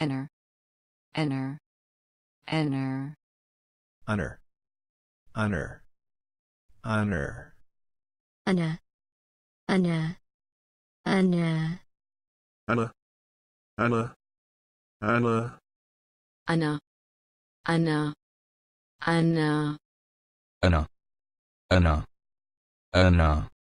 Enter. Enter. Enter. Honor. Honor. Honor. Anna. Anna. Anna. Anna. Anna. Anna. Anna. Anna. Anna. Anna. Anna. Anna.